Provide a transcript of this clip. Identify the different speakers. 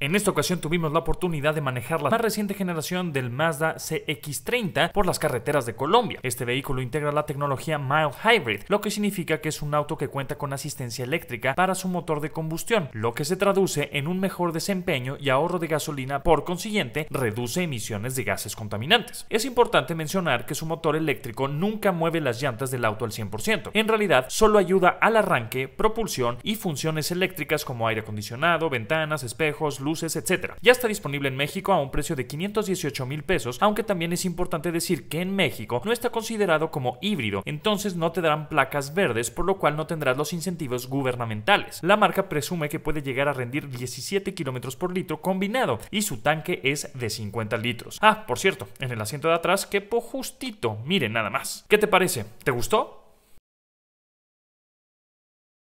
Speaker 1: En esta ocasión tuvimos la oportunidad de manejar la más reciente generación del Mazda CX30 por las carreteras de Colombia. Este vehículo integra la tecnología Mild Hybrid, lo que significa que es un auto que cuenta con asistencia eléctrica para su motor de combustión, lo que se traduce en un mejor desempeño y ahorro de gasolina, por consiguiente, reduce emisiones de gases contaminantes. Es importante mencionar que su motor eléctrico nunca mueve las llantas del auto al 100%. En realidad, solo ayuda al arranque, propulsión y funciones eléctricas como aire acondicionado, ventanas, espejos, luces, etc. Ya está disponible en México a un precio de 518 mil pesos, aunque también es importante decir que en México no está considerado como híbrido, entonces no te darán placas verdes, por lo cual no tendrás los incentivos gubernamentales. La marca presume que puede llegar a rendir 17 kilómetros por litro combinado y su tanque es de 50 litros. Ah, por cierto, en el asiento de atrás quepo justito, miren nada más. ¿Qué te parece? ¿Te gustó?